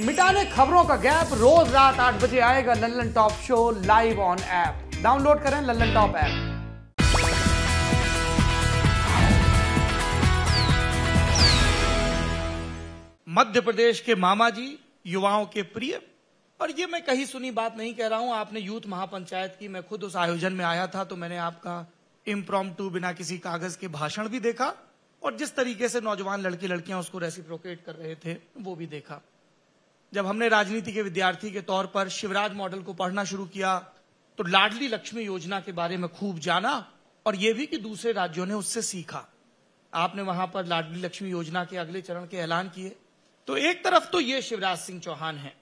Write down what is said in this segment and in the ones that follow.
मिटाने खबरों का गैप रोज रात आठ बजे आएगा Lallan top show live on app download करें लल्लन टॉप ऐप मध्य प्रदेश के मामा जी युवाओं के प्रिय और ये मैं कहीं सुनी बात नहीं कह रहा हूं आपने यूथ महापंचायत की मैं खुद उस आयोजन में आया था तो मैंने आपका इम्प्रॉम बिना किसी कागज के भाषण भी देखा और जिस तरीके से नौजवान लड़के लड़कियां उसको रेसिप्रोकेट कर रहे थे वो भी देखा जब हमने राजनीति के विद्यार्थी के तौर पर शिवराज मॉडल को पढ़ना शुरू किया तो लाडली लक्ष्मी योजना के बारे में खूब जाना और यह भी कि दूसरे राज्यों ने उससे सीखा आपने वहां पर लाडली लक्ष्मी योजना के अगले चरण के ऐलान किए तो एक तरफ तो ये शिवराज सिंह चौहान हैं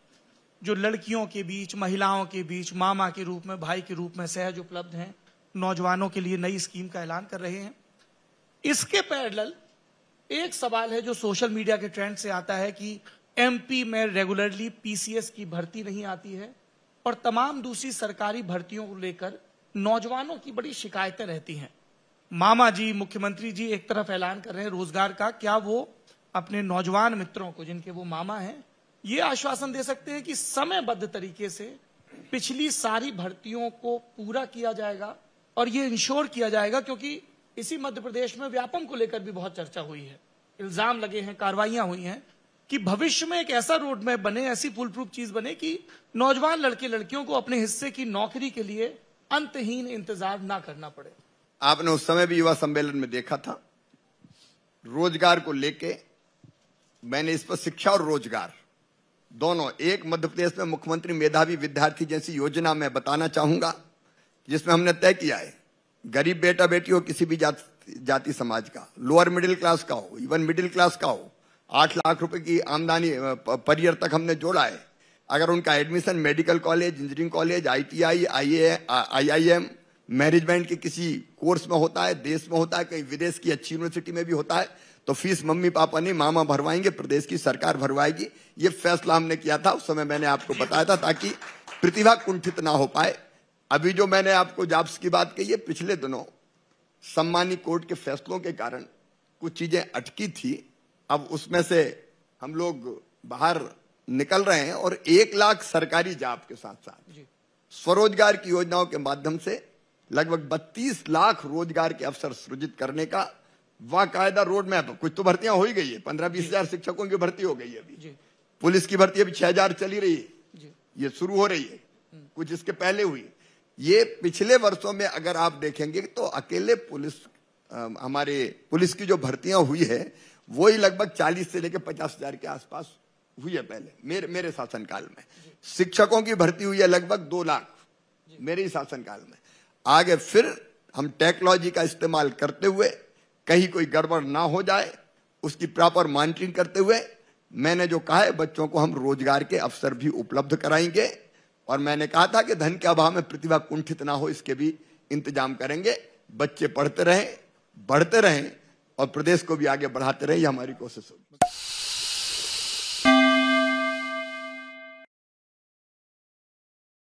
जो लड़कियों के बीच महिलाओं के बीच मामा के रूप में भाई के रूप में सहज उपलब्ध हैं नौजवानों के लिए नई स्कीम का ऐलान कर रहे हैं इसके पैरल एक सवाल है जो सोशल मीडिया के ट्रेंड से आता है कि एमपी में रेगुलरली पीसीएस की भर्ती नहीं आती है और तमाम दूसरी सरकारी भर्तियों को लेकर नौजवानों की बड़ी शिकायतें रहती हैं मामा जी मुख्यमंत्री जी एक तरफ ऐलान कर रहे हैं रोजगार का क्या वो अपने नौजवान मित्रों को जिनके वो मामा हैं ये आश्वासन दे सकते हैं कि समयबद्ध तरीके से पिछली सारी भर्तियों को पूरा किया जाएगा और ये इंश्योर किया जाएगा क्योंकि इसी मध्य प्रदेश में व्यापम को लेकर भी बहुत चर्चा हुई है इल्जाम लगे हैं कार्रवाइयां हुई हैं कि भविष्य में एक ऐसा रोड मैप बने ऐसी फुल प्रूफ चीज बने कि नौजवान लड़के लड़कियों को अपने हिस्से की नौकरी के लिए अंतहीन इंतजार ना करना पड़े आपने उस समय भी युवा सम्मेलन में देखा था रोजगार को लेके मैंने इस पर शिक्षा और रोजगार दोनों एक मध्य प्रदेश में मुख्यमंत्री मेधावी विद्यार्थी जैसी योजना में बताना चाहूंगा जिसमें हमने तय किया है गरीब बेटा बेटी हो किसी भी जाति जाति समाज का लोअर मिडिल क्लास का हो इवन मिडिल क्लास का हो आठ लाख रुपए की आमदनी पर ईयर तक हमने जोड़ा है अगर उनका admission medical college engineering college ITI M management के किसी कोर्स में होता है देश में होता है कहीं विदेश की अच्छी यूनिवर्सिटी में भी होता है तो फीस मम्मी पापा नहीं मामा भरवाएंगे प्रदेश की सरकार भरवाएगी ये फैसला हमने किया था उस समय मैंने आपको बताया था ताकि प्रतिभा कुंठित ना हो पाए अभी जो मैंने आपको जाप्स की बात कही है पिछले दिनों सम्मानी कोर्ट के फैसलों के कारण कुछ चीजें अटकी थी अब उसमें से हम लोग बाहर निकल रहे हैं और एक लाख सरकारी जाप के साथ साथ स्वरोजगार की योजनाओं के माध्यम से लगभग 32 लाख रोजगार के अवसर सृजित करने का वाकायदा रोड मैप कुछ तो भर्तियां हो ही गई है पंद्रह बीस हजार शिक्षकों की भर्ती हो गई है अभी पुलिस की भर्ती अभी छह हजार चली रही है ये शुरू हो रही है हम्म। कुछ इसके पहले हुई ये पिछले वर्षों में अगर आप देखेंगे तो अकेले पुलिस हमारे पुलिस की जो भर्तियां हुई है वो ही लगभग 40 से लेकर पचास हजार के आसपास हुई है पहले मेरे मेरे शासनकाल में शिक्षकों की भर्ती हुई है लगभग दो लाख मेरे ही शासनकाल में आगे फिर हम टेक्नोलॉजी का इस्तेमाल करते हुए कहीं कोई गड़बड़ ना हो जाए उसकी प्रॉपर मॉनिटरिंग करते हुए मैंने जो कहा है बच्चों को हम रोजगार के अवसर भी उपलब्ध कराएंगे और मैंने कहा था कि धन के अभाव में प्रतिभा कुंठित ना हो इसके भी इंतजाम करेंगे बच्चे पढ़ते रहें बढ़ते रहें और प्रदेश को भी आगे बढ़ाते रहें यह हमारी कोशिश होगी